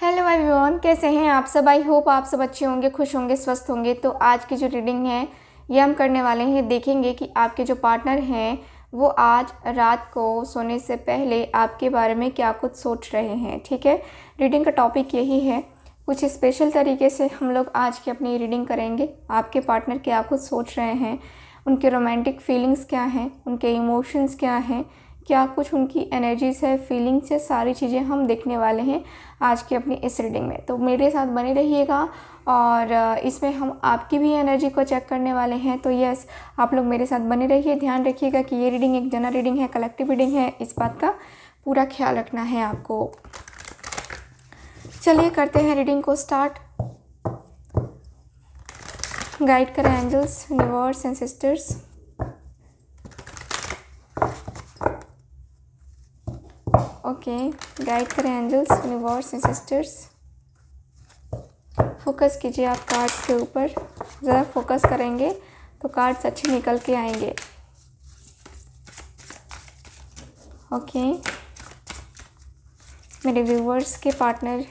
Hello everyone कैसे हैं आप सब आई होप आप सब अच्छे होंगे खुश होंगे स्वस्थ होंगे तो आज की जो रीडिंग है ये हम करने वाले हैं देखेंगे कि आपके जो पार्टनर हैं वो आज रात को सोने से पहले आपके बारे में क्या कुछ सोच रहे हैं ठीक है रीडिंग का टॉपिक यही है कुछ स्पेशल तरीके से हम लोग आज की अपनी रीडिंग करेंगे आपके पार्टनर क्या कुछ सोच रहे हैं उनके रोमांटिक फीलिंग्स क्या हैं उनके इमोशंस क्या हैं क्या कुछ उनकी एनर्जीज है फीलिंग्स है सारी चीज़ें हम देखने वाले हैं आज की अपनी इस रीडिंग में तो मेरे साथ बने रहिएगा और इसमें हम आपकी भी एनर्जी को चेक करने वाले हैं तो यस आप लोग मेरे साथ बने रहिए ध्यान रखिएगा कि ये रीडिंग एक जनरल रीडिंग है कलेक्टिव रीडिंग है इस बात का पूरा ख्याल रखना है आपको चलिए करते हैं रीडिंग को स्टार्ट गाइड करें angels universe and sisters okay guide करें angels universe and sisters focus कीजिए आप कार्ड्स के ऊपर ज़रा फोकस करेंगे तो कार्ड्स अच्छे निकल के आएंगे ओके मेरे व्यूवर्स के पार्टनर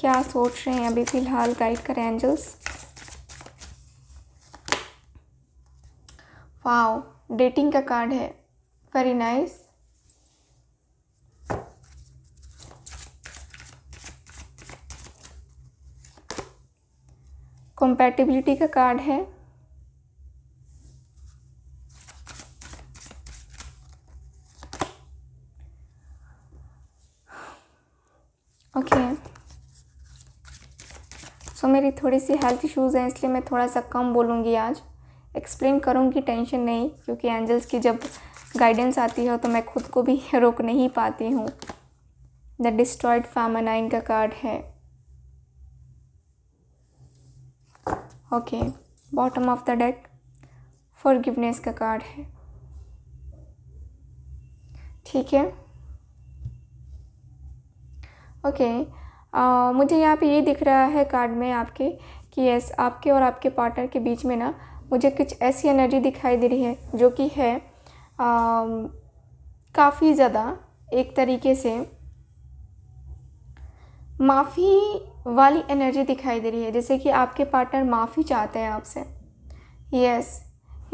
क्या सोच रहे हैं अभी फ़िलहाल गाइड करें एंजल्स वाओ डेटिंग का कार्ड है वेरी नाइस कंपैटिबिलिटी का कार्ड है ओके okay. सो so, मेरी थोड़ी सी हेल्थ इश्यूज़ हैं इसलिए मैं थोड़ा सा कम बोलूँगी आज एक्सप्लेन करूँगी टेंशन नहीं क्योंकि एंजल्स की जब गाइडेंस आती है तो मैं खुद को भी रोक नहीं पाती हूँ द डिस्ट्रॉयड फैमानाइन का कार्ड है okay bottom of the deck forgiveness का कार्ड है ठीक है ओके okay, मुझे यहाँ पे ये दिख रहा है कार्ड में आपके कि यस आपके और आपके पार्टनर के बीच में ना मुझे कुछ ऐसी एनर्जी दिखाई दे रही है जो कि है काफ़ी ज़्यादा एक तरीके से माफ़ी वाली एनर्जी दिखाई दे रही है जैसे कि आपके पार्टनर माफ़ी चाहते हैं आपसे यस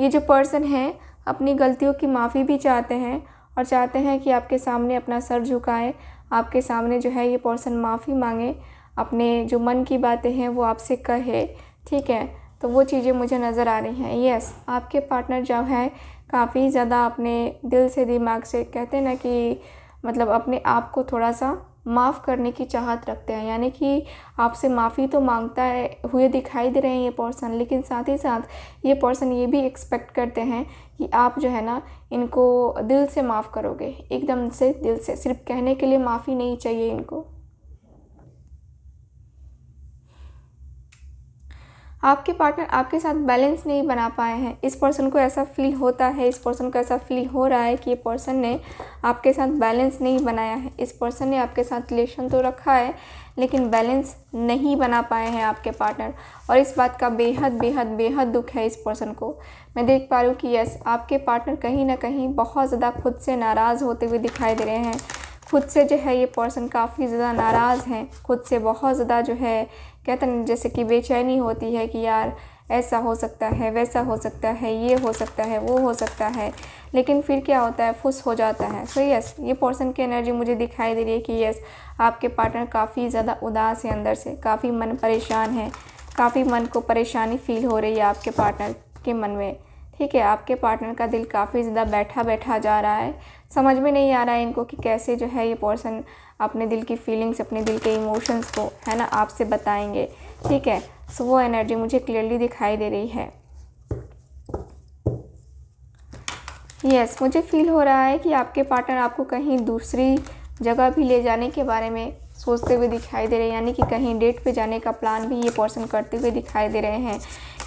ये जो पर्सन है अपनी गलतियों की माफ़ी भी चाहते हैं और चाहते हैं कि आपके सामने अपना सर झुकाए आपके सामने जो है ये पर्सन माफ़ी मांगे अपने जो मन की बातें हैं वो आपसे कहे ठीक है तो वो चीज़ें मुझे नज़र आ रही हैं यस आपके पार्टनर जो है काफ़ी ज़्यादा अपने दिल से दिमाग से कहते हैं ना कि मतलब अपने आप को थोड़ा सा माफ़ करने की चाहत रखते हैं यानी कि आपसे माफ़ी तो मांगता है हुए दिखाई दे रहे हैं ये पर्सन लेकिन साथ ही साथ ये पर्सन ये भी एक्सपेक्ट करते हैं कि आप जो है ना इनको दिल से माफ़ करोगे एकदम से दिल से सिर्फ कहने के लिए माफ़ी नहीं चाहिए इनको आपके पार्टनर आपके साथ बैलेंस नहीं बना पाए हैं इस पर्सन को ऐसा फील होता है इस पर्सन को ऐसा फील हो रहा है कि ये पर्सन ने आपके साथ बैलेंस नहीं बनाया है इस पर्सन ने आपके साथ रिलेशन तो रखा है लेकिन बैलेंस नहीं बना पाए हैं आपके पार्टनर और इस बात का बेहद बेहद बेहद दुख है इस पर्सन को मैं देख पा रही हूँ कि यस आपके पार्टनर कहीं ना कहीं बहुत ज़्यादा खुद से नाराज़ होते हुए दिखाई दे रहे हैं खुद से जो है ये पर्सन काफ़ी ज़्यादा नाराज़ हैं खुद से बहुत ज़्यादा जो है कहते हैं जैसे कि बेचैनी होती है कि यार ऐसा हो सकता है वैसा हो सकता है ये हो सकता है वो हो सकता है लेकिन फिर क्या होता है फुस हो जाता है सो so यस yes, ये पोर्सन की एनर्जी मुझे दिखाई दे रही है कि यस आपके पार्टनर काफ़ी ज़्यादा उदास है अंदर से काफ़ी मन परेशान है काफ़ी मन को परेशानी फील हो रही है आपके पार्टनर के मन में ठीक है आपके पार्टनर का दिल काफ़ी ज़्यादा बैठा बैठा जा रहा है समझ में नहीं आ रहा है इनको कि कैसे जो है ये पर्सन अपने दिल की फीलिंग्स अपने दिल के इमोशंस को है ना आपसे बताएंगे ठीक है सो वो एनर्जी मुझे क्लियरली दिखाई दे रही है यस yes, मुझे फील हो रहा है कि आपके पार्टनर आपको कहीं दूसरी जगह भी ले जाने के बारे में सोचते हुए दिखाई दे रहे हैं यानी कि कहीं डेट पे जाने का प्लान भी ये पर्सन करते हुए दिखाई दे रहे हैं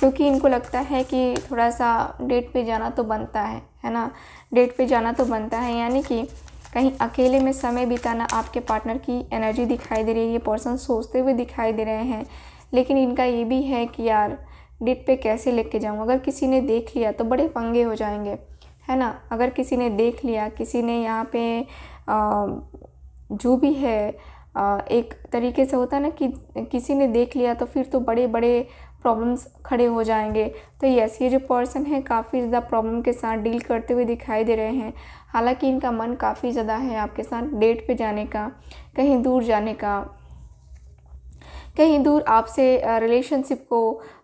क्योंकि इनको लगता है कि थोड़ा सा डेट पे जाना तो बनता है है ना डेट पे जाना तो बनता है यानी कि कहीं अकेले में समय बिताना आपके पार्टनर की एनर्जी दिखाई दे रही है ये पर्सन सोचते हुए दिखाई दे रहे हैं लेकिन इनका ये भी है कि यार डेट पे कैसे लेके जाऊँ अगर किसी ने देख लिया तो बड़े पंगे हो जाएंगे है ना अगर किसी ने देख लिया किसी ने यहाँ पे आ, जो भी है आ, एक तरीके से होता है ना कि किसी ने देख लिया तो फिर तो बड़े बड़े प्रॉब्लम्स खड़े हो जाएंगे तो यस ये जो पर्सन है काफ़ी ज़्यादा प्रॉब्लम के साथ डील करते हुए दिखाई दे रहे हैं हालांकि इनका मन काफ़ी ज़्यादा है आपके साथ डेट पे जाने का कहीं दूर जाने का कहीं दूर आपसे रिलेशनशिप को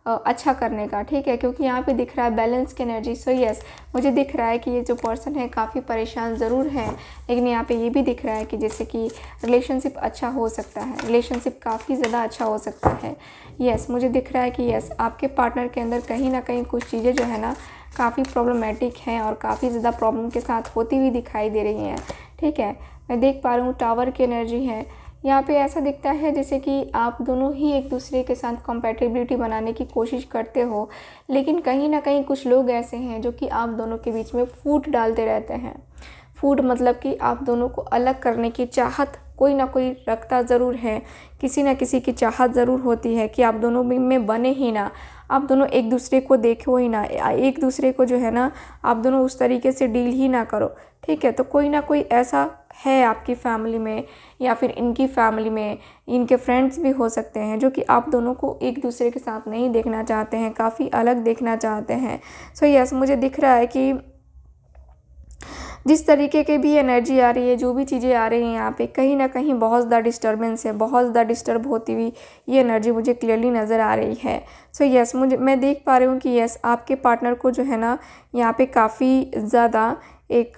अच्छा करने का ठीक है क्योंकि यहाँ पे दिख रहा है बैलेंस की एनर्जी सो यस मुझे दिख रहा है कि ये जो पर्सन है काफ़ी परेशान ज़रूर है लेकिन यहाँ पे ये भी दिख रहा है कि जैसे कि रिलेशनशिप अच्छा हो सकता है रिलेशनशिप काफ़ी ज़्यादा अच्छा हो सकता है यस मुझे दिख रहा है कि यस आपके पार्टनर के अंदर कहीं ना कहीं कुछ चीज़ें जो है ना काफ़ी प्रॉब्लमेटिक हैं और काफ़ी ज़्यादा प्रॉब्लम के साथ होती हुई दिखाई दे रही हैं ठीक है मैं देख पा रही हूँ टावर की एनर्जी है यहाँ पे ऐसा दिखता है जैसे कि आप दोनों ही एक दूसरे के साथ कॉम्पैटिबिलिटी बनाने की कोशिश करते हो लेकिन कहीं ना कहीं कुछ लोग ऐसे हैं जो कि आप दोनों के बीच में फूट डालते रहते हैं फूट मतलब कि आप दोनों को अलग करने की चाहत कोई ना कोई रखता ज़रूर है किसी ना किसी की चाहत ज़रूर होती है कि आप दोनों में बने ही ना आप दोनों एक दूसरे को देखो ही ना एक दूसरे को जो है ना आप दोनों उस तरीके से डील ही ना करो ठीक है तो कोई ना कोई ऐसा है आपकी फैमिली में या फिर इनकी फैमिली में इनके फ्रेंड्स भी हो सकते हैं जो कि आप दोनों को एक दूसरे के साथ नहीं देखना चाहते हैं काफ़ी अलग देखना चाहते हैं सो so यस yes, मुझे दिख रहा है कि जिस तरीके के भी एनर्जी आ रही है जो भी चीज़ें आ रही हैं यहाँ पे कहीं ना कहीं बहुत ज़्यादा डिस्टर्बेंस है बहुत ज़्यादा डिस्टर्ब होती हुई ये एनर्जी मुझे क्लियरली नज़र आ रही है सो so, यस yes, मुझे मैं देख पा रही हूँ कि यस yes, आपके पार्टनर को जो है ना यहाँ पे काफ़ी ज़्यादा एक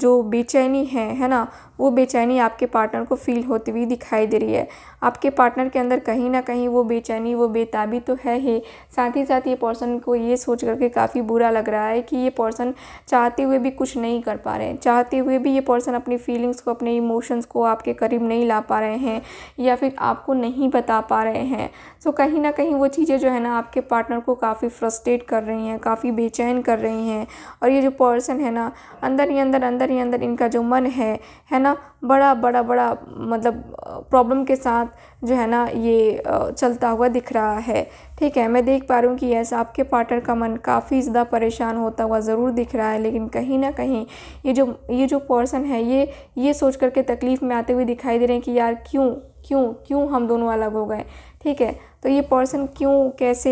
जो बेचैनी है है ना वो बेचैनी आपके पार्टनर को फ़ील होती हुई दिखाई दे रही है आपके पार्टनर के अंदर कहीं ना कहीं वो बेचैनी वो बेताबी तो है ही साथ ही साथ ये पर्सन को ये सोच करके काफ़ी बुरा लग रहा है कि ये पर्सन चाहते हुए भी कुछ नहीं कर पा रहे हैं चाहते हुए भी ये पर्सन अपनी फीलिंग्स को अपने इमोशंस को आपके करीब नहीं ला पा रहे हैं या फिर आपको नहीं बता पा रहे हैं सो कहीं ना कहीं वो चीज़ें जो है ना आपके पार्टनर को काफ़ी फ्रस्ट्रेट कर रही हैं काफ़ी बेचैन कर रही हैं और ये जो पर्सन है ना ना अंदर ही अंदर अंदर ही अंदर इनका जो मन है है ना बड़ा बड़ा बड़ा मतलब प्रॉब्लम के साथ जो है ना ये चलता हुआ दिख रहा है ठीक है मैं देख पा रही हूँ कि ऐसा आपके पार्टनर का मन काफ़ी ज़्यादा परेशान होता हुआ ज़रूर दिख रहा है लेकिन कहीं ना कहीं ये जो ये जो पर्सन है ये ये सोच करके तकलीफ़ में आते हुए दिखाई दे रहे हैं कि यार क्यों क्यों क्यों हम दोनों अलग हो गए ठीक है तो ये पर्सन क्यों कैसे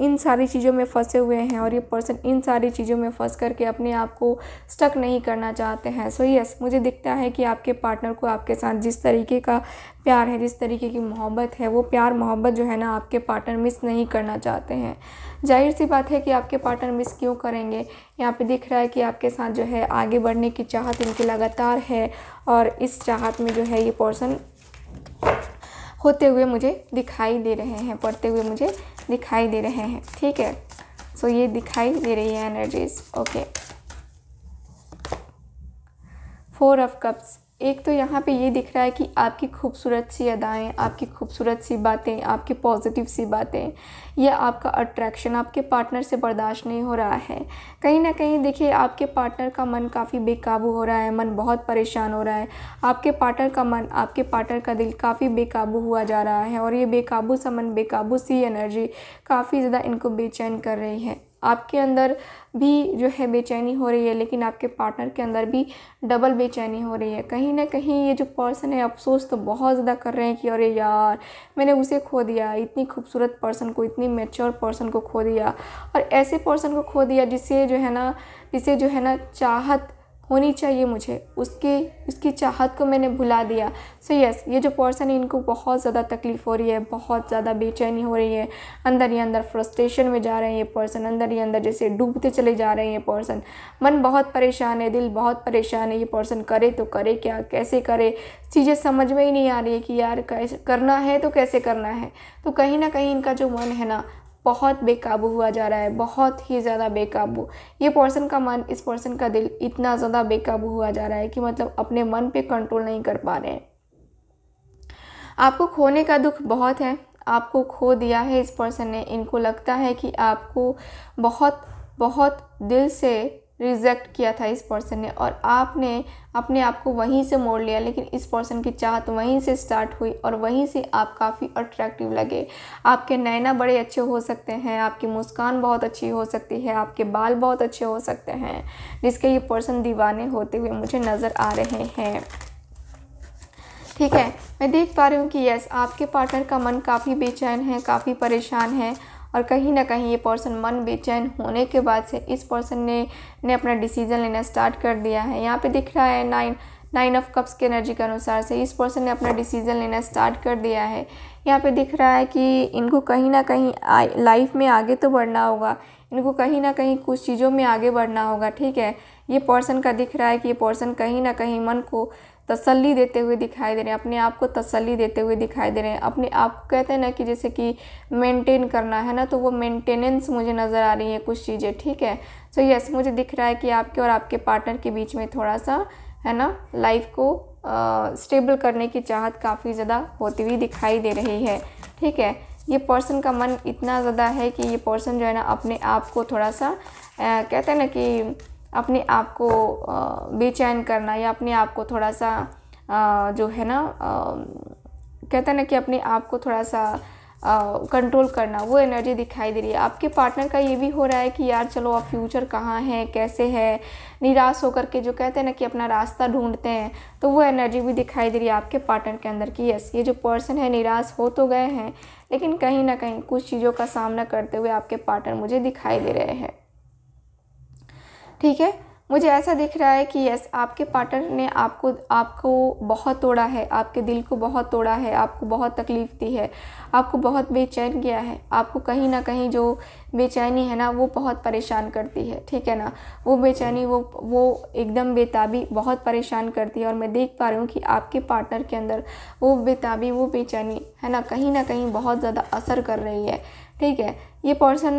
इन सारी चीज़ों में फंसे हुए हैं और ये पर्सन इन सारी चीज़ों में फंस करके अपने आप को स्टक नहीं करना चाहते हैं सो so यस yes, मुझे दिखता है कि आपके पार्टनर को आपके साथ जिस तरीके का प्यार है जिस तरीके की मोहब्बत है वो प्यार मोहब्बत जो है ना आपके पार्टनर मिस नहीं करना चाहते हैं जाहिर सी बात है कि आपके पार्टनर मिस क्यों करेंगे यहाँ पे दिख रहा है कि आपके साथ जो है आगे बढ़ने की चाहत इनकी लगातार है और इस चाहत में जो है ये पर्सन होते हुए मुझे दिखाई दे रहे हैं पढ़ते हुए मुझे दिखाई दे रहे हैं ठीक है सो so, ये दिखाई दे रही है energies okay four of cups एक तो यहाँ पे ये दिख रहा है कि आपकी खूबसूरत सी अदाएँ आपकी खूबसूरत सी बातें आपकी पॉजिटिव सी बातें या आपका अट्रैक्शन आपके पार्टनर से बर्दाश्त नहीं हो रहा है कहीं ना कहीं देखिए आपके पार्टनर का मन काफ़ी बेकाबू हो रहा है मन बहुत परेशान हो रहा है आपके पार्टनर का मन आपके पार्टनर का दिल काफ़ी बेकाबू हुआ जा रहा है और ये बेकाबू सा मन बेकाबू सी एनर्जी काफ़ी ज़्यादा इनको बेचैन कर रही है आपके अंदर भी जो है बेचैनी हो रही है लेकिन आपके पार्टनर के अंदर भी डबल बेचैनी हो रही है कहीं ना कहीं ये जो पर्सन है अफसोस तो बहुत ज़्यादा कर रहे हैं कि अरे यार मैंने उसे खो दिया इतनी खूबसूरत पर्सन को इतनी मेच्योर पर्सन को खो दिया और ऐसे पर्सन को खो दिया जिसे जो है ना जिसे जो है ना चाहत होनी चाहिए मुझे उसके उसकी चाहत को मैंने भुला दिया सो so यस yes, ये जो पर्सन है इनको बहुत ज़्यादा तकलीफ़ हो रही है बहुत ज़्यादा बेचैनी हो रही है अंदर ही अंदर फ्रस्ट्रेशन में जा रहे हैं ये पर्सन अंदर ही अंदर जैसे डूबते चले जा रहे हैं ये पर्सन मन बहुत परेशान है दिल बहुत परेशान है ये पर्सन करे तो करे क्या कैसे करे चीज़ें समझ में ही नहीं आ रही है कि यार करना है तो कैसे करना है तो कहीं ना कहीं इनका जो मन है ना बहुत बेकाबू हुआ जा रहा है बहुत ही ज़्यादा बेकाबू ये पर्सन का मन इस पर्सन का दिल इतना ज़्यादा बेकाबू हुआ जा रहा है कि मतलब अपने मन पे कंट्रोल नहीं कर पा रहे हैं आपको खोने का दुख बहुत है आपको खो दिया है इस पर्सन ने इनको लगता है कि आपको बहुत बहुत दिल से रिजेक्ट किया था इस पर्सन ने और आपने अपने आप को वहीं से मोड़ लिया लेकिन इस पर्सन की चाहत वहीं से स्टार्ट हुई और वहीं से आप काफ़ी अट्रैक्टिव लगे आपके नैना बड़े अच्छे हो सकते हैं आपकी मुस्कान बहुत अच्छी हो सकती है आपके बाल बहुत अच्छे हो सकते हैं जिसके ये पर्सन दीवाने होते हुए मुझे नज़र आ रहे हैं ठीक है मैं देख पा रही हूँ कि यस आपके पार्टनर का मन काफ़ी बेचैन है काफ़ी परेशान है और कहीं ना कहीं ये पर्सन मन बेचैन होने के बाद से इस पर्सन ने ने अपना डिसीजन लेना स्टार्ट कर दिया है यहाँ पे दिख रहा है नाइन नाइन ऑफ कप्स के एनर्जी के अनुसार से इस पर्सन ने अपना डिसीजन लेना स्टार्ट कर दिया है यहाँ पे दिख रहा है कि इनको कहीं ना कहीं लाइफ में आगे तो बढ़ना होगा इनको कहीं ना कहीं कुछ चीज़ों में आगे बढ़ना होगा ठीक है ये पर्सन का दिख रहा है कि ये पोर्सन कहीं ना कहीं मन को तसल्ली देते हुए दिखाई दे रहे हैं अपने आप को तसल्ली देते हुए दिखाई दे रहे हैं अपने आप को कहते हैं ना कि जैसे कि मेंटेन करना है ना तो वो मेंटेनेंस मुझे नज़र आ रही है कुछ चीज़ें ठीक है सो so, यस yes, मुझे दिख रहा है कि आपके और आपके पार्टनर के बीच में थोड़ा सा है ना लाइफ को स्टेबल करने की चाहत काफ़ी ज़्यादा होती हुई दिखाई दे रही है ठीक है ये पर्सन का मन इतना ज़्यादा है कि ये पर्सन जो है ना अपने आप को थोड़ा सा आ, कहते हैं ना कि अपने आप को बेचैन करना या अपने आप को थोड़ा सा जो है ना कहते हैं ना कि अपने आप को थोड़ा सा कंट्रोल करना वो एनर्जी दिखाई दे रही है आपके पार्टनर का ये भी हो रहा है कि यार चलो आप फ्यूचर कहाँ हैं कैसे है निराश होकर के जो कहते हैं ना कि अपना रास्ता ढूंढते हैं तो वो एनर्जी भी दिखाई दे रही है आपके पार्टनर के अंदर कि यस ये जो पर्सन है निराश हो तो गए हैं लेकिन कहीं ना कहीं कुछ चीज़ों का सामना करते हुए आपके पार्टनर मुझे दिखाई दे रहे हैं ठीक है मुझे ऐसा दिख रहा है कि यस आपके पार्टनर ने आपको आपको बहुत तोड़ा है आपके दिल को बहुत तोड़ा है आपको बहुत तकलीफ़ दी है आपको बहुत बेचैन किया है आपको कहीं ना कहीं जो बेचैनी है ना वो बहुत परेशान करती है ठीक है ना वो बेचैनी वो वो एकदम बेताबी बहुत परेशान करती है और मैं देख पा रही हूँ कि आपके पार्टनर के अंदर वो बेताबी वो बेचैनी है ना कहीं ना कहीं बहुत ज़्यादा असर कर रही है ठीक है ये पर्सन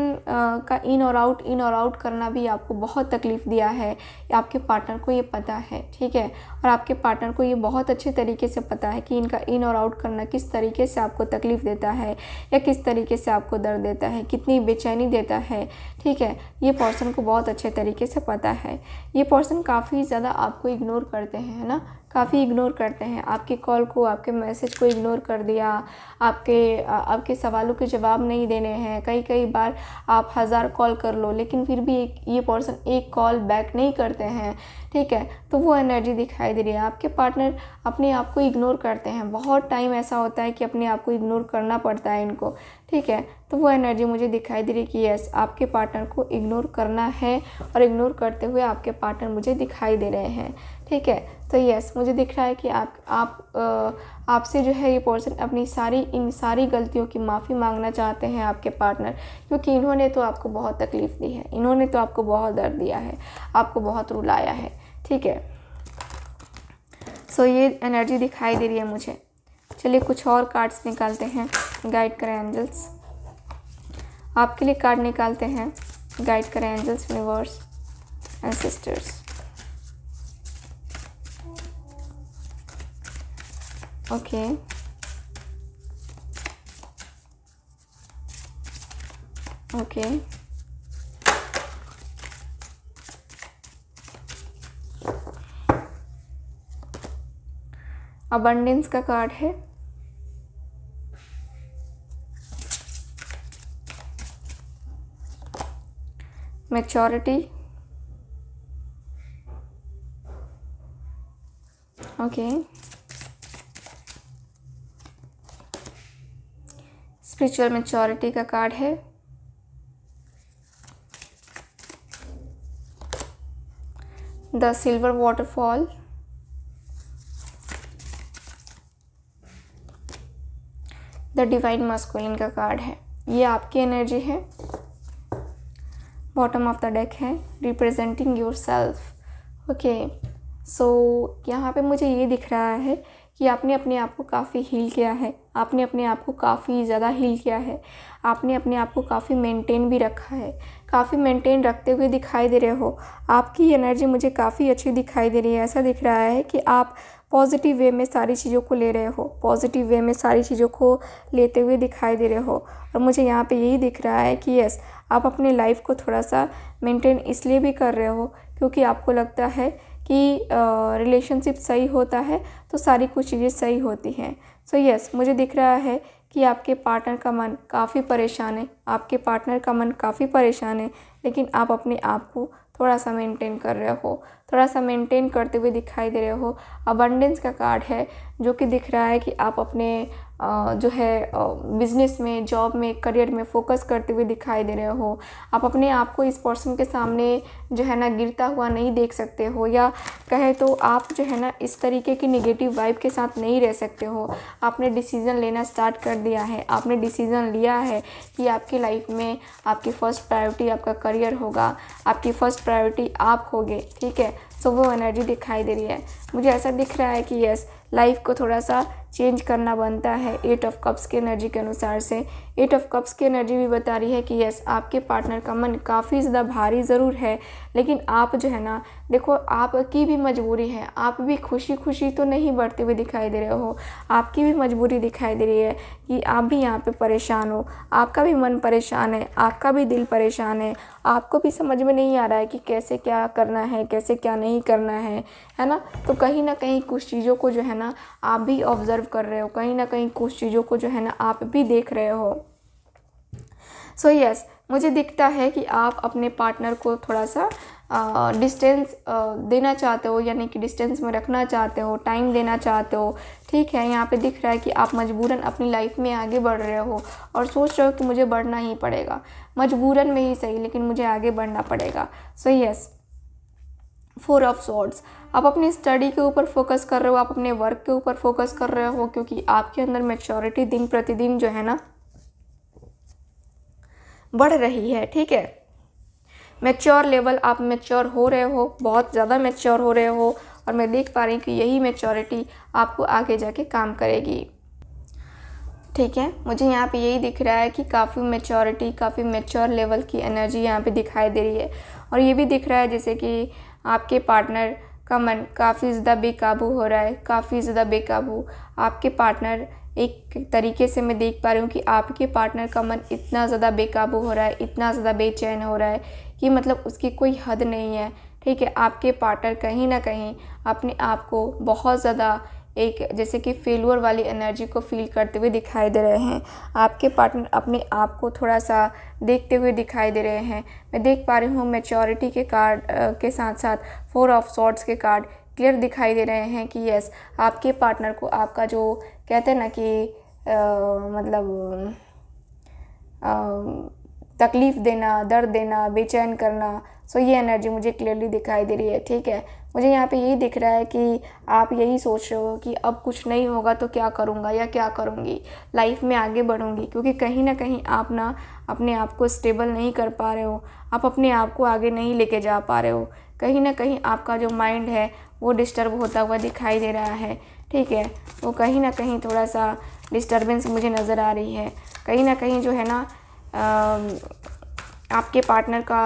का इन और आउट इन और आउट करना भी आपको बहुत तकलीफ़ दिया है आपके पार्टनर को ये पता है ठीक है और आपके पार्टनर को ये बहुत अच्छे तरीके से पता है कि इनका इन और आउट करना किस तरीके से आपको तकलीफ़ देता है या किस तरीके से आपको दर्द देता है कितनी बेचैनी नहीं देता है ठीक है ये पर्सन को बहुत अच्छे तरीके से पता है ये पर्सन काफ़ी ज़्यादा आपको इग्नोर करते हैं है ना काफ़ी इग्नोर करते हैं आपके कॉल को आपके मैसेज को इग्नोर कर दिया आपके आपके सवालों के जवाब नहीं देने हैं कई कई बार आप हज़ार कॉल कर लो लेकिन फिर भी एक ये पर्सन एक कॉल बैक नहीं करते हैं ठीक है तो वो एनर्जी दिखाई दे रही है आपके पार्टनर अपने आप को इग्नोर करते हैं बहुत टाइम ऐसा होता है कि अपने आप को इग्नोर करना पड़ता है इनको ठीक है तो वो एनर्जी मुझे दिखाई दे रही है कि यस आपके पार्टनर को इग्नोर करना है और इग्नोर करते हुए आपके पार्टनर मुझे दिखाई दे रहे हैं ठीक है तो यस मुझे दिख रहा है कि आप आप आपसे जो है ये पर्सन अपनी सारी इन सारी गलतियों की माफ़ी मांगना चाहते हैं आपके पार्टनर क्योंकि इन्होंने तो आपको बहुत तकलीफ़ दी है इन्होंने तो आपको बहुत दर्द दिया है आपको बहुत रुलाया है ठीक है सो ये एनर्जी दिखाई दे रही है मुझे चलिए कुछ और कार्ड्स निकालते हैं गाइड करें एंजल्स आपके लिए कार्ड निकालते हैं गाइड करें angels universe and sisters okay okay abundance का कार्ड है मेच्योरिटी ओके स्पिरिचुअल मेच्योरिटी का कार्ड है the silver waterfall the divine masculine का कार्ड है ये आपकी एनर्जी है बॉटम ऑफ द डेक है representing yourself okay so यहाँ पे मुझे ये दिख रहा है कि आपने अपने आप को काफ़ी हील किया है आपने अपने आप को काफ़ी ज़्यादा हील किया है आपने अपने आप को काफ़ी मेंटेन भी रखा है काफ़ी मेंटेन रखते हुए दिखाई दे रहे हो आपकी एनर्जी मुझे काफ़ी अच्छी दिखाई दे रही है ऐसा दिख रहा है कि आप पॉजिटिव वे में सारी चीज़ों को ले रहे हो पॉजिटिव वे में सारी चीज़ों को लेते हुए दिखाई दे रहे हो और मुझे यहाँ पे यही दिख रहा है कि यस आप अपने लाइफ को थोड़ा सा मेंटेन इसलिए भी कर रहे हो क्योंकि आपको लगता है कि रिलेशनशिप सही होता है तो सारी कुछ चीज़ें सही होती हैं सो यस मुझे दिख रहा है कि आपके पार्टनर का मन काफ़ी परेशान है आपके पार्टनर का मन काफ़ी परेशान है लेकिन आप अपने आप को थोड़ा सा मेंटेन कर रहे हो थोड़ा सा मेंटेन करते हुए दिखाई दे रहे हो अबंडेंस का कार्ड है जो कि दिख रहा है कि आप अपने जो है बिजनेस में जॉब में करियर में फोकस करते हुए दिखाई दे रहे हो आप अपने आप को इस पर्सन के सामने जो है ना गिरता हुआ नहीं देख सकते हो या कहे तो आप जो है ना इस तरीके की निगेटिव वाइब के साथ नहीं रह सकते हो आपने डिसीज़न लेना स्टार्ट कर दिया है आपने डिसीज़न लिया है कि आपकी लाइफ में आपकी फ़र्स्ट प्रायोरिटी आपका करियर होगा आपकी फ़र्स्ट प्रायोरिटी आप होगे ठीक है सो वो एनर्जी दिखाई दे रही है मुझे ऐसा दिख रहा है कि यस लाइफ को थोड़ा सा चेंज करना बनता है एट ऑफ कप्स के एनर्जी के अनुसार से एट ऑफ कप्स की एनर्जी भी बता रही है कि यस आपके पार्टनर का मन काफ़ी ज़्यादा भारी ज़रूर है लेकिन आप जो है ना देखो आपकी भी मजबूरी है आप भी खुशी खुशी तो नहीं बढ़ते हुए दिखाई दे रहे हो आपकी भी मजबूरी दिखाई दे रही है कि आप भी यहाँ पे परेशान हो आपका भी मन परेशान है आपका भी दिल परेशान है आपको भी समझ में नहीं आ रहा है कि कैसे क्या करना है कैसे क्या नहीं करना है है ना तो कहीं ना कहीं कुछ चीज़ों को जो है ना आप भी ऑब्ज़र्व ऑब्ज़र्व कर रहे हो कहीं ना कहीं कुछ चीज़ों को जो है ना आप भी देख रहे हो सो so, यस yes, मुझे दिखता है कि आप अपने पार्टनर को थोड़ा सा डिस्टेंस uh, uh, देना चाहते हो यानी कि डिस्टेंस में रखना चाहते हो टाइम देना चाहते हो ठीक है यहाँ पे दिख रहा है कि आप मजबूरन अपनी लाइफ में आगे बढ़ रहे हो और सोच रहे हो कि मुझे बढ़ना ही पड़ेगा मजबूरन में ही सही लेकिन मुझे आगे बढ़ना पड़ेगा so so, yes yes, four of swords आप अपनी स्टडी के ऊपर फोकस कर रहे हो आप अपने वर्क के ऊपर फोकस कर रहे हो क्योंकि आपके अंदर मेच्योरिटी दिन प्रतिदिन जो है ना बढ़ रही है ठीक है मेच्योर लेवल आप मेच्योर हो रहे हो बहुत ज़्यादा मेच्योर हो रहे हो और मैं देख पा रही हूँ कि यही मेच्योरिटी आपको आगे जाके काम करेगी ठीक है मुझे यहाँ पे यही दिख रहा है कि काफ़ी मेच्योरिटी काफ़ी मेच्योर लेवल की एनर्जी यहाँ पे दिखाई दे रही है और ये भी दिख रहा है जैसे कि आपके पार्टनर का मन काफ़ी ज़्यादा बेकाबू हो रहा है काफ़ी ज़्यादा बेकाबू आपके पार्टनर एक तरीके से मैं देख पा रही हूँ कि आपके पार्टनर का मन इतना ज़्यादा बेकाबू हो रहा है इतना ज़्यादा बेचैन हो रहा है कि मतलब उसकी कोई हद नहीं है ठीक है आपके पार्टनर कहीं ना कहीं अपने आप को बहुत ज़्यादा एक जैसे कि फेलुअर वाली एनर्जी को फील करते हुए दिखाई दे रहे हैं आपके पार्टनर अपने आप को थोड़ा सा देखते हुए दिखाई दे रहे हैं मैं देख पा रही हूँ मेचोरिटी के कार्ड के साथ साथ फोर ऑफ शॉर्ट्स के कार्ड क्लियर दिखाई दे रहे हैं कि यस आपके पार्टनर को आपका जो कहते हैं ना कि आ, मतलब आ, तकलीफ़ देना दर्द देना बेचैन करना सो ये एनर्जी मुझे क्लियरली दिखाई दे रही है ठीक है मुझे यहाँ पे यही दिख रहा है कि आप यही सोच रहे हो कि अब कुछ नहीं होगा तो क्या करूँगा या क्या करूँगी लाइफ में आगे बढ़ूँगी क्योंकि कहीं ना कहीं आप ना अपने आप को स्टेबल नहीं कर पा रहे हो आप अपने आप को आगे नहीं लेके जा पा रहे हो कहीं ना कहीं आपका जो माइंड है वो डिस्टर्ब होता हुआ दिखाई दे रहा है ठीक है वो कहीं ना कहीं थोड़ा सा डिस्टर्बेंस मुझे नज़र आ रही है कहीं ना कहीं जो है ना आपके पार्टनर का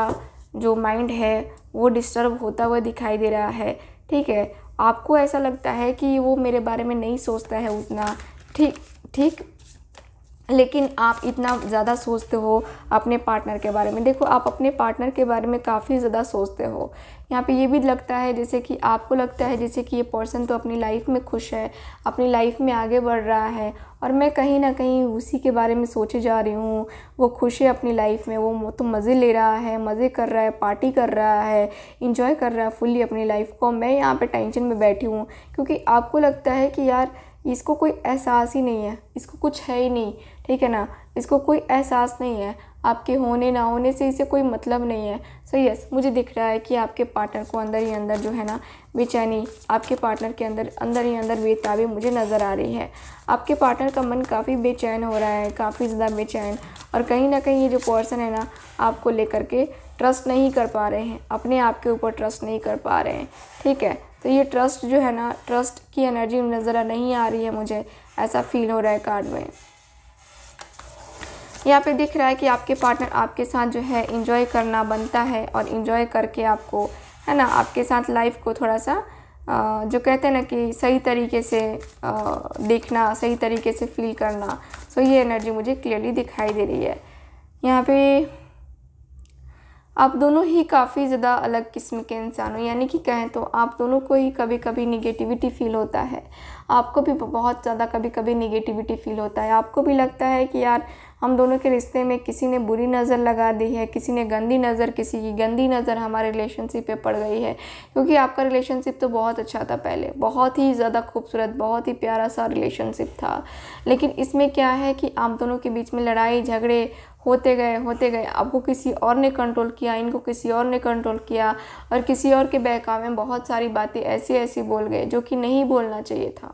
जो माइंड है वो डिस्टर्ब होता हुआ दिखाई दे रहा है ठीक है आपको ऐसा लगता है कि वो मेरे बारे में नहीं सोचता है उतना ठीक ठीक लेकिन आप इतना ज़्यादा सोचते हो अपने पार्टनर के बारे में देखो आप अपने पार्टनर के बारे में काफ़ी ज़्यादा सोचते हो यहाँ पे ये भी लगता है जैसे कि आपको लगता है जैसे कि ये पर्सन तो अपनी लाइफ में खुश है अपनी लाइफ में आगे बढ़ रहा है और मैं कहीं ना कहीं उसी के बारे में सोचे जा रही हूँ वो खुश है अपनी लाइफ में वो तो मज़े ले रहा है मज़े कर रहा है पार्टी कर रहा है इंजॉय कर रहा है फुल्ली अपनी लाइफ को मैं यहाँ पर टेंशन में बैठी हूँ क्योंकि आपको लगता है कि यार इसको कोई एहसास ही नहीं है इसको कुछ है ही नहीं ठीक है ना इसको कोई एहसास नहीं है आपके होने ना होने से इसे कोई मतलब नहीं है सो so यस yes, मुझे दिख रहा है कि आपके पार्टनर को अंदर ही अंदर जो है ना बेचैनी आपके पार्टनर के अंदर अंदर ही अंदर बेताबी मुझे नज़र आ रही है आपके पार्टनर का मन काफ़ी बेचैन हो रहा है काफ़ी ज़्यादा बेचैन और कहीं ना कहीं ये जो पर्सन है ना आपको लेकर के ट्रस्ट नहीं कर पा रहे हैं अपने आप के ऊपर ट्रस्ट नहीं कर पा रहे हैं ठीक है तो ये ट्रस्ट जो है ना ट्रस्ट की एनर्जी नज़र नहीं आ रही है मुझे ऐसा फील हो रहा है कार्ड में यहाँ पे दिख रहा है कि आपके पार्टनर आपके साथ जो है इन्जॉय करना बनता है और इन्जॉय करके आपको है ना आपके साथ लाइफ को थोड़ा सा जो कहते हैं ना कि सही तरीके से देखना सही तरीके से फील करना सो तो ये एनर्जी मुझे क्लियरली दिखाई दे रही है यहाँ पे आप दोनों ही काफ़ी ज़्यादा अलग किस्म के इंसान हो यानी कि कहें तो आप दोनों को ही कभी कभी निगेटिविटी फील होता है आपको भी बहुत ज़्यादा कभी कभी निगेटिविटी फील होता है आपको भी लगता है कि यार हम दोनों के रिश्ते में किसी ने बुरी नज़र लगा दी है किसी ने गंदी नज़र किसी की गंदी नज़र हमारे रिलेशनशिप पे पड़ गई है क्योंकि आपका रिलेशनशिप तो बहुत अच्छा था पहले बहुत ही ज़्यादा खूबसूरत बहुत ही प्यारा सा रिलेशनशिप था लेकिन इसमें क्या है कि आप दोनों के बीच में लड़ाई झगड़े होते गए होते गए आपको किसी और ने कंट्रोल किया इनको किसी और ने कंट्रोल किया और किसी और के बहकावे में बहुत सारी बातें ऐसी ऐसी बोल गए जो कि नहीं बोलना चाहिए था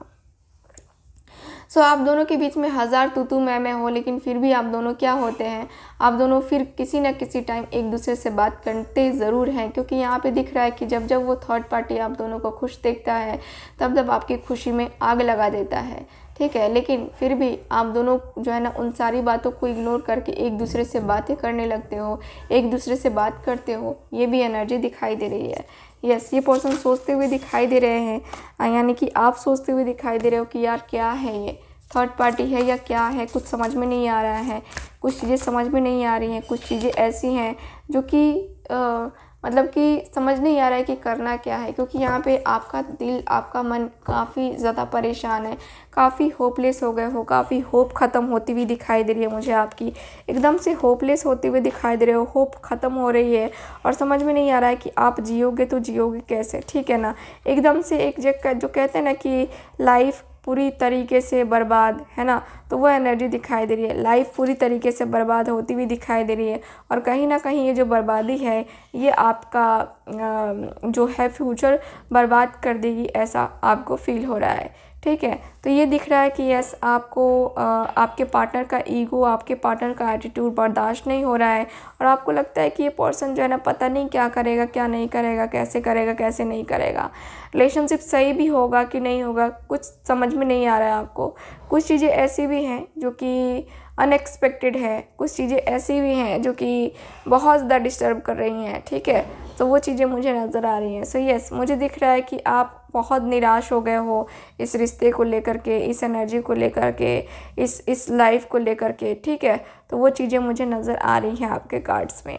सो आप दोनों के बीच में हज़ार तो तू मैं मैं हो लेकिन फिर भी आप दोनों क्या होते हैं आप दोनों फिर किसी न किसी टाइम एक दूसरे से बात करते ज़रूर हैं क्योंकि यहाँ पे दिख रहा है कि जब जब वो थर्ड पार्टी आप दोनों को खुश देखता है तब तब आपकी खुशी में आग लगा देता है ठीक है लेकिन फिर भी आप दोनों जो है ना उन सारी बातों को इग्नोर करके एक दूसरे से बातें करने लगते हो एक दूसरे से बात करते हो ये भी एनर्जी दिखाई दे रही है यस ये पर्सन सोचते हुए दिखाई दे रहे हैं यानी कि आप सोचते हुए दिखाई दे रहे हो कि यार क्या है ये थर्ड पार्टी है या क्या है कुछ समझ में नहीं आ रहा है कुछ चीज़ें समझ में नहीं आ रही हैं कुछ चीज़ें ऐसी हैं जो कि मतलब कि समझ नहीं आ रहा है कि करना क्या है क्योंकि यहाँ पे आपका दिल आपका मन काफ़ी ज़्यादा परेशान है काफ़ी होपलेस हो गए हो काफ़ी होप ख़त्म होती हुई दिखाई दे रही है मुझे आपकी एकदम से होपलेस होते हुए दिखाई दे रहे हो होप ख़त्म हो रही है और समझ में नहीं आ रहा है कि आप जियोगे तो जियोगे कैसे ठीक है ना एकदम से एक जो कहते हैं ना कि लाइफ पूरी तरीके से बर्बाद है ना तो वो एनर्जी दिखाई दे रही है लाइफ पूरी तरीके से बर्बाद होती हुई दिखाई दे रही है और कहीं ना कहीं ये जो बर्बादी है ये आपका जो है फ्यूचर बर्बाद कर देगी ऐसा आपको फील हो रहा है ठीक है तो ये दिख रहा है कि यस आपको आ, आपके पार्टनर का ईगो आपके पार्टनर का एटीट्यूड बर्दाश्त नहीं हो रहा है और आपको लगता है कि ये पर्सन जो है ना पता नहीं क्या करेगा क्या नहीं करेगा कैसे करेगा कैसे नहीं करेगा रिलेशनशिप सही भी होगा कि नहीं होगा कुछ समझ में नहीं आ रहा है आपको कुछ चीज़ें ऐसी भी हैं जो कि अनएक्सपेक्टेड है कुछ चीज़ें ऐसी भी हैं जो कि बहुत ज़्यादा डिस्टर्ब कर रही हैं ठीक है तो वो चीज़ें मुझे नज़र आ रही हैं सो यस मुझे दिख रहा है कि आप बहुत निराश हो गए हो इस रिश्ते को लेकर के इस एनर्जी को लेकर के इस इस लाइफ को लेकर के ठीक है तो वो चीज़ें मुझे नज़र आ रही हैं आपके कार्ड्स में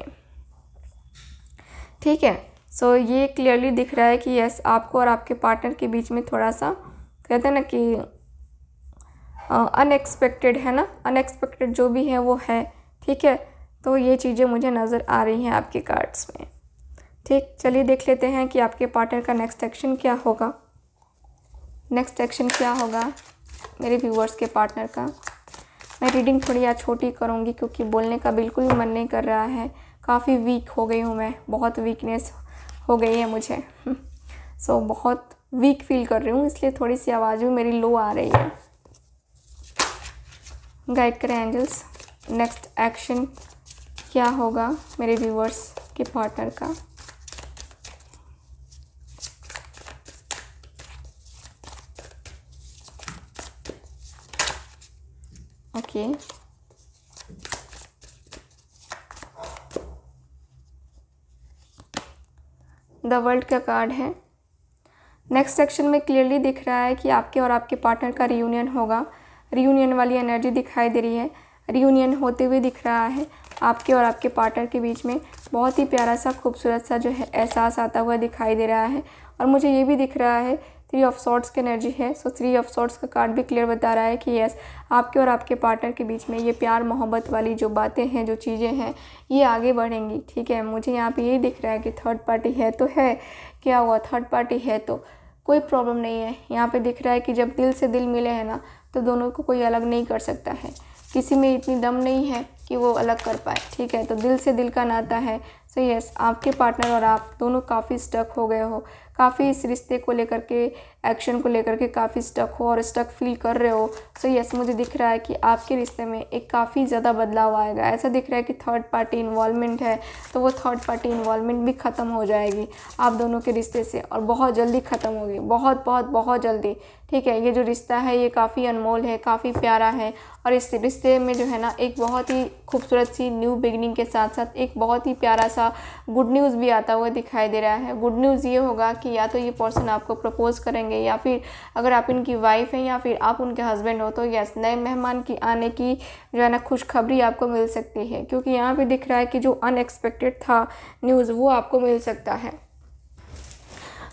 ठीक है सो so, ये क्लियरली दिख रहा है कि यस आपको और आपके पार्टनर के बीच में थोड़ा सा कहते हैं ना कि अनएक्सपेक्टेड है ना अनएक्सपेक्टेड जो भी है वो है ठीक है तो ये चीज़ें मुझे नज़र आ रही हैं आपके कार्ड्स में ठीक चलिए देख लेते हैं कि आपके पार्टनर का नेक्स्ट एक्शन क्या होगा नेक्स्ट एक्शन क्या होगा मेरे व्यूवर्स के पार्टनर का मैं रीडिंग थोड़ी या छोटी करूँगी क्योंकि बोलने का बिल्कुल भी मन नहीं कर रहा है काफ़ी वीक हो गई हूँ मैं बहुत वीकनेस हो गई है मुझे सो so, बहुत वीक फील कर रही हूँ इसलिए थोड़ी सी आवाज़ भी मेरी लो आ रही है गाइड करें एंजल्स नेक्स्ट एक्शन क्या होगा मेरे व्यूवर्स के पार्टनर का देखिए द वर्ल्ड का कार्ड है नेक्स्ट सेक्शन में क्लियरली दिख रहा है कि आपके और आपके पार्टनर का रियूनियन होगा रियूनियन वाली एनर्जी दिखाई दे रही है रियूनियन होते हुए दिख रहा है आपके और आपके पार्टनर के बीच में बहुत ही प्यारा सा खूबसूरत सा जो है एहसास आता हुआ दिखाई दे रहा है और मुझे ये भी दिख रहा है थ्री ऑफ सॉर्ट्स की एनर्जी है सो थ्री ऑफ सॉर्ट्स का कार्ड भी क्लियर बता रहा है कि यस आपके और आपके पार्टनर के बीच में ये प्यार मोहब्बत वाली जो बातें हैं जो चीज़ें हैं ये आगे बढ़ेंगी ठीक है मुझे यहाँ पे यही दिख रहा है कि थर्ड पार्टी है तो है क्या हुआ थर्ड पार्टी है तो कोई प्रॉब्लम नहीं है यहाँ पर दिख रहा है कि जब दिल से दिल मिले हैं ना तो दोनों को कोई अलग नहीं कर सकता है किसी में इतनी दम नहीं है कि वो अलग कर पाए ठीक है तो दिल से दिल का नाता है सो so यस yes, आपके पार्टनर और आप दोनों काफ़ी स्टक हो गए हो काफ़ी इस रिश्ते को लेकर के एक्शन को लेकर के काफ़ी स्टक हो और स्टक फील कर रहे हो सो so यस yes, मुझे दिख रहा है कि आपके रिश्ते में एक काफ़ी ज़्यादा बदलाव आएगा ऐसा दिख रहा है कि थर्ड पार्टी इन्वॉल्वमेंट है तो वो थर्ड पार्टी इन्वॉल्वमेंट भी ख़त्म हो जाएगी आप दोनों के रिश्ते से और बहुत जल्दी ख़त्म होगी बहुत बहुत बहुत जल्दी ठीक है ये जो रिश्ता है ये काफ़ी अनमोल है काफ़ी प्यारा है और इस रिश्ते में जो है ना एक बहुत ही खूबसूरत सी न्यू बिगनिंग के साथ साथ एक बहुत ही प्यारा सा सा गुड न्यूज़ भी आता हुआ दिखाई दे रहा है गुड न्यूज़ ये होगा कि या तो ये पर्सन आपको प्रपोज़ करेंगे या फिर अगर आप इनकी वाइफ हैं या फिर आप उनके हस्बैंड हो तो यस नए मेहमान की आने की जो है ना खुशखबरी आपको मिल सकती है क्योंकि यहाँ पर दिख रहा है कि जो अनएक्सपेक्टेड था न्यूज़ वो आपको मिल सकता है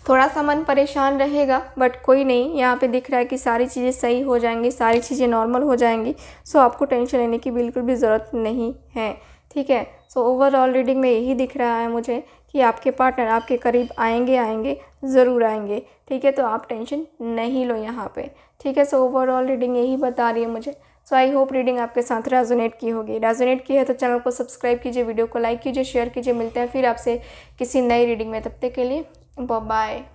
थोड़ा सा मन परेशान रहेगा बट कोई नहीं यहाँ पे दिख रहा है कि सारी चीज़ें सही हो जाएंगी सारी चीज़ें नॉर्मल हो जाएंगी सो आपको टेंशन लेने की बिल्कुल भी ज़रूरत नहीं है ठीक है सो ओवरऑल रीडिंग में यही दिख रहा है मुझे कि आपके पार्टनर आपके करीब आएंगे आएंगे ज़रूर आएंगे ठीक है तो आप टेंशन नहीं लो यहाँ पे ठीक है सो ओवरऑल रीडिंग यही बता रही है मुझे सो आई होप रीडिंग आपके साथ रेजोनेट की होगी रेजोनेट की है तो चैनल को सब्सक्राइब कीजिए वीडियो को लाइक कीजिए शेयर कीजिए मिलते हैं फिर आपसे किसी नई रीडिंग में तब तक के लिए बाय